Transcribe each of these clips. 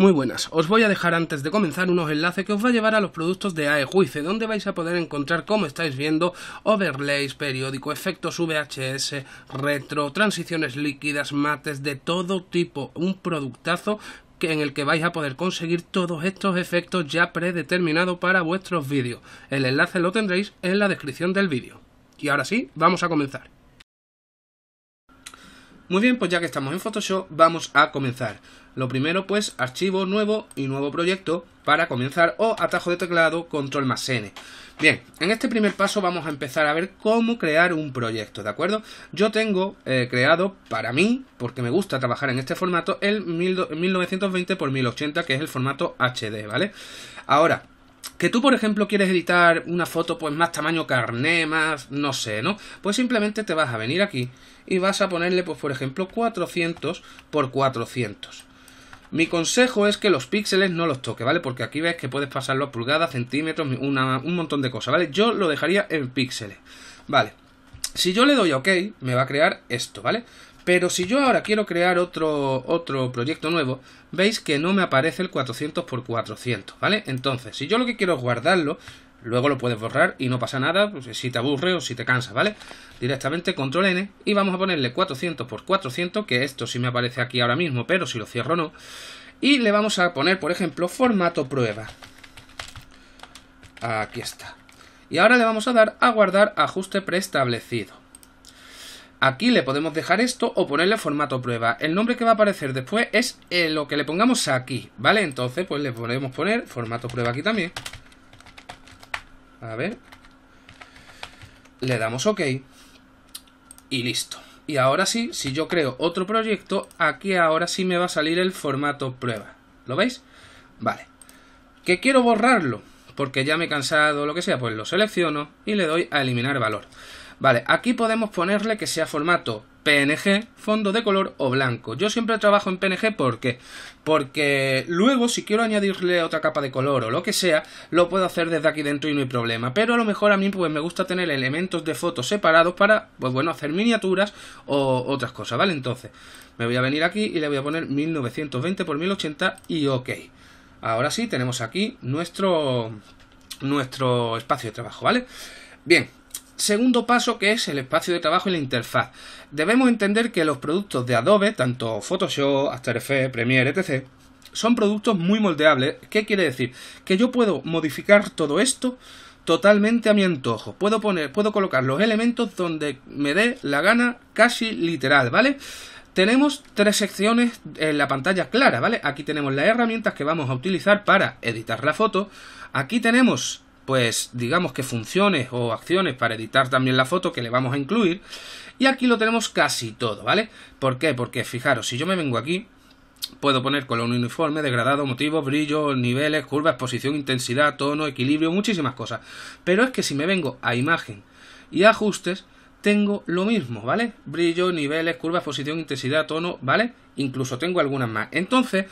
Muy buenas, os voy a dejar antes de comenzar unos enlaces que os va a llevar a los productos de e Juice, donde vais a poder encontrar, como estáis viendo, overlays, periódico, efectos VHS, retro, transiciones líquidas, mates de todo tipo, un productazo en el que vais a poder conseguir todos estos efectos ya predeterminados para vuestros vídeos. El enlace lo tendréis en la descripción del vídeo. Y ahora sí, vamos a comenzar. Muy bien, pues ya que estamos en Photoshop, vamos a comenzar. Lo primero, pues, archivo nuevo y nuevo proyecto para comenzar o atajo de teclado control más N. Bien, en este primer paso vamos a empezar a ver cómo crear un proyecto, ¿de acuerdo? Yo tengo eh, creado para mí, porque me gusta trabajar en este formato, el 1920x1080, que es el formato HD, ¿vale? Ahora, que tú, por ejemplo, quieres editar una foto pues más tamaño carné, más no sé, ¿no? Pues simplemente te vas a venir aquí y vas a ponerle pues por ejemplo 400 por 400. Mi consejo es que los píxeles no los toque, ¿vale? Porque aquí ves que puedes pasarlo a pulgadas, centímetros, un montón de cosas, ¿vale? Yo lo dejaría en píxeles, ¿vale? Si yo le doy a OK, me va a crear esto, ¿vale? Pero si yo ahora quiero crear otro, otro proyecto nuevo, veis que no me aparece el 400x400, ¿vale? Entonces, si yo lo que quiero es guardarlo, luego lo puedes borrar y no pasa nada pues, si te aburre o si te cansa, ¿vale? Directamente control N y vamos a ponerle 400x400, que esto sí me aparece aquí ahora mismo, pero si lo cierro no. Y le vamos a poner, por ejemplo, formato prueba. Aquí está. Y ahora le vamos a dar a guardar ajuste preestablecido. Aquí le podemos dejar esto o ponerle formato prueba. El nombre que va a aparecer después es eh, lo que le pongamos aquí, ¿vale? Entonces, pues le podemos poner formato prueba aquí también. A ver. Le damos OK. Y listo. Y ahora sí, si yo creo otro proyecto, aquí ahora sí me va a salir el formato prueba. ¿Lo veis? Vale. ¿Que quiero borrarlo? Porque ya me he cansado, lo que sea, pues lo selecciono y le doy a eliminar valor. Vale, aquí podemos ponerle que sea formato PNG, fondo de color o blanco. Yo siempre trabajo en PNG porque porque luego si quiero añadirle otra capa de color o lo que sea, lo puedo hacer desde aquí dentro y no hay problema. Pero a lo mejor a mí pues me gusta tener elementos de fotos separados para pues bueno, hacer miniaturas o otras cosas, ¿vale? Entonces, me voy a venir aquí y le voy a poner 1920 x 1080 y ok. Ahora sí tenemos aquí nuestro nuestro espacio de trabajo, ¿vale? Bien, Segundo paso que es el espacio de trabajo y la interfaz. Debemos entender que los productos de Adobe, tanto Photoshop, After Effects, Premiere, etc., son productos muy moldeables. ¿Qué quiere decir? Que yo puedo modificar todo esto totalmente a mi antojo. Puedo poner, puedo colocar los elementos donde me dé la gana, casi literal, ¿vale? Tenemos tres secciones en la pantalla clara, ¿vale? Aquí tenemos las herramientas que vamos a utilizar para editar la foto. Aquí tenemos pues digamos que funciones o acciones para editar también la foto que le vamos a incluir. Y aquí lo tenemos casi todo, ¿vale? ¿Por qué? Porque fijaros, si yo me vengo aquí, puedo poner color uniforme, degradado, motivo, brillo, niveles, curva, exposición, intensidad, tono, equilibrio, muchísimas cosas. Pero es que si me vengo a imagen y ajustes, tengo lo mismo, ¿vale? Brillo, niveles, curva, exposición, intensidad, tono, ¿vale? Incluso tengo algunas más. Entonces,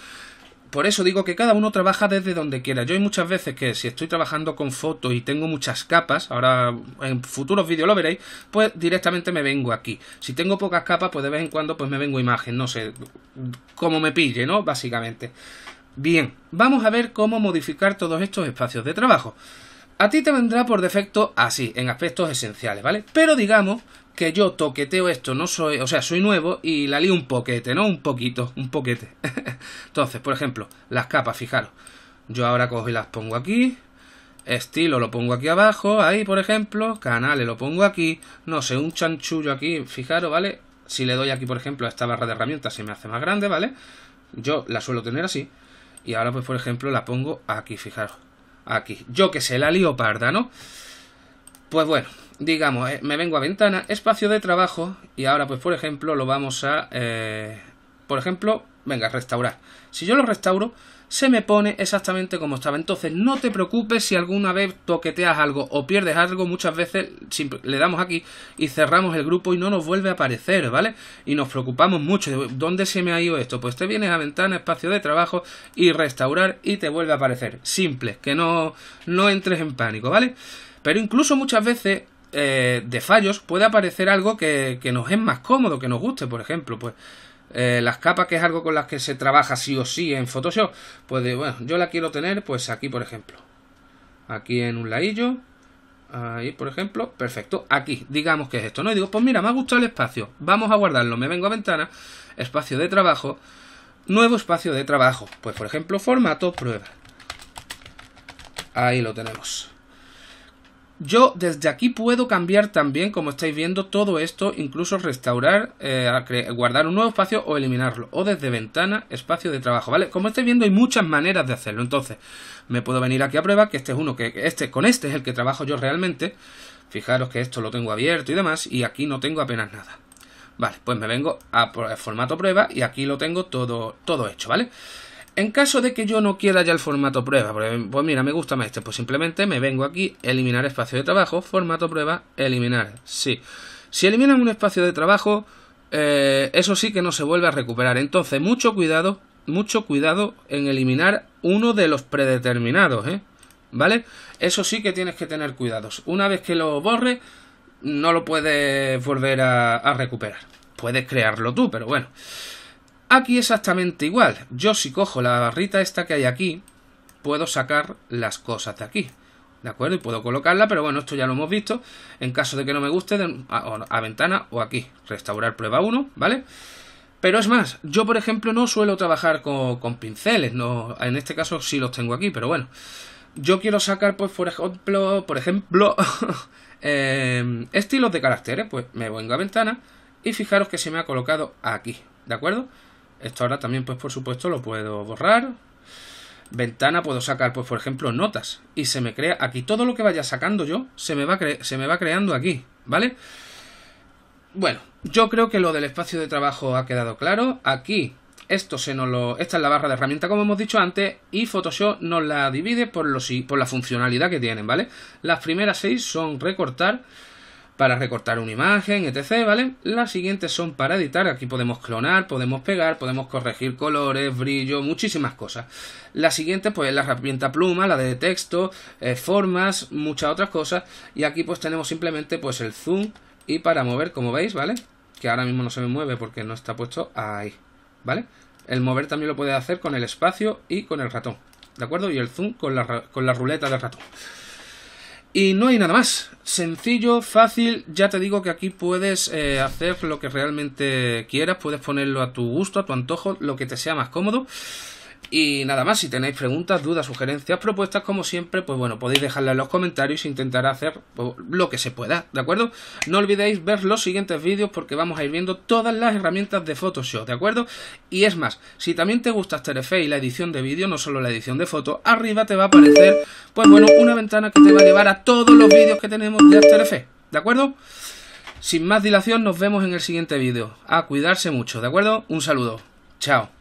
por eso digo que cada uno trabaja desde donde quiera. Yo hay muchas veces que si estoy trabajando con fotos y tengo muchas capas, ahora en futuros vídeos lo veréis, pues directamente me vengo aquí. Si tengo pocas capas, pues de vez en cuando pues me vengo imagen, no sé, cómo me pille, ¿no? Básicamente. Bien, vamos a ver cómo modificar todos estos espacios de trabajo. A ti te vendrá por defecto así, en aspectos esenciales, ¿vale? Pero digamos que yo toqueteo esto, no soy, o sea, soy nuevo y la lío un poquete, ¿no? Un poquito, un poquete. Entonces, por ejemplo, las capas, fijaros. Yo ahora cojo y las pongo aquí. Estilo lo pongo aquí abajo, ahí por ejemplo. Canales lo pongo aquí. No sé, un chanchullo aquí, fijaros, ¿vale? Si le doy aquí, por ejemplo, a esta barra de herramientas, se me hace más grande, ¿vale? Yo la suelo tener así. Y ahora, pues, por ejemplo, la pongo aquí, fijaros aquí. Yo que sé, la leoparda, ¿no? Pues bueno, digamos, eh, me vengo a ventana, espacio de trabajo, y ahora pues por ejemplo lo vamos a... Eh, por ejemplo, venga, restaurar. Si yo lo restauro, se me pone exactamente como estaba. Entonces no te preocupes si alguna vez toqueteas algo o pierdes algo, muchas veces le damos aquí y cerramos el grupo y no nos vuelve a aparecer, ¿vale? Y nos preocupamos mucho, ¿dónde se me ha ido esto? Pues te vienes a ventana, espacio de trabajo y restaurar y te vuelve a aparecer. Simple, que no, no entres en pánico, ¿vale? Pero incluso muchas veces eh, de fallos puede aparecer algo que, que, nos es más cómodo, que nos guste, por ejemplo, pues eh, las capas, que es algo con las que se trabaja sí o sí en Photoshop, pues bueno, yo la quiero tener pues aquí, por ejemplo. Aquí en un ladillo. Ahí, por ejemplo. Perfecto. Aquí, digamos que es esto, ¿no? digo, pues mira, me ha gustado el espacio. Vamos a guardarlo. Me vengo a ventana, espacio de trabajo, nuevo espacio de trabajo. Pues, por ejemplo, formato, prueba. Ahí lo tenemos. Yo desde aquí puedo cambiar también, como estáis viendo, todo esto, incluso restaurar, eh, guardar un nuevo espacio o eliminarlo. O desde ventana, espacio de trabajo, ¿vale? Como estáis viendo hay muchas maneras de hacerlo. Entonces, me puedo venir aquí a prueba, que este es uno que, este, con este es el que trabajo yo realmente. Fijaros que esto lo tengo abierto y demás, y aquí no tengo apenas nada. Vale, pues me vengo a formato prueba y aquí lo tengo todo, todo hecho, ¿vale? vale en caso de que yo no quiera ya el formato prueba, pues, pues mira, me gusta más este, pues simplemente me vengo aquí, eliminar espacio de trabajo, formato prueba, eliminar, sí. Si eliminan un espacio de trabajo, eh, eso sí que no se vuelve a recuperar. Entonces, mucho cuidado, mucho cuidado en eliminar uno de los predeterminados, ¿eh? ¿Vale? Eso sí que tienes que tener cuidados. Una vez que lo borres, no lo puedes volver a recuperar. Puedes crearlo tú, pero bueno. Aquí exactamente igual. Yo si cojo la barrita esta que hay aquí, puedo sacar las cosas de aquí. ¿De acuerdo? Y puedo colocarla, pero bueno, esto ya lo hemos visto. En caso de que no me guste, a, ventana o aquí. Restaurar prueba 1, ¿vale? Pero es más, yo por ejemplo no suelo trabajar con, pinceles. No, en este caso sí los tengo aquí, pero bueno. Yo quiero sacar, pues, por ejemplo, por ejemplo, em, estilos de caracteres. Pues me vengo a ventana y fijaros que se me ha colocado aquí, ¿de acuerdo? Esto ahora también, pues por supuesto, lo puedo borrar. Ventana puedo sacar, pues por ejemplo, notas. Y se me crea aquí todo lo que vaya sacando yo, se me va, se me va creando aquí, ¿vale? Bueno, yo creo que lo del espacio de trabajo ha quedado claro. Aquí, esto se nos lo, esta es la barra de herramienta, como hemos dicho antes, y Photoshop nos la divide por, los, por la funcionalidad que tienen, ¿vale? Las primeras seis son recortar para recortar una imagen, etc. ¿Vale? Las siguientes son para editar. Aquí podemos clonar, podemos pegar, podemos corregir colores, brillo, muchísimas cosas. La siguiente pues, es la herramienta pluma, la de texto, eh, formas, muchas otras cosas. Y aquí, pues, tenemos simplemente, pues, el zoom y para mover, como veis, ¿vale? Que ahora mismo no se me mueve porque no está puesto ahí, ¿vale? El mover también lo puede hacer con el espacio y con el ratón, ¿de acuerdo? Y el zoom con la, con la ruleta del ratón. Y no hay nada más. Sencillo, fácil. Ya te digo que aquí puedes eh, hacer lo que realmente quieras. Puedes ponerlo a tu gusto, a tu antojo, lo que te sea más cómodo. Y nada más, si tenéis preguntas, dudas, sugerencias, propuestas, como siempre, pues bueno, podéis dejarlas en los comentarios e intentar hacer pues, lo que se pueda, ¿de acuerdo? No olvidéis ver los siguientes vídeos porque vamos a ir viendo todas las herramientas de Photoshop, ¿de acuerdo? Y es más, si también te gusta After Effects y la edición de vídeo, no solo la edición de fotos, arriba te va a aparecer, pues bueno, una ventana que te va a llevar a todos los vídeos que tenemos de After Effects, ¿de acuerdo? Sin más dilación, nos vemos en el siguiente vídeo. A cuidarse mucho, ¿de acuerdo? Un saludo. Chao.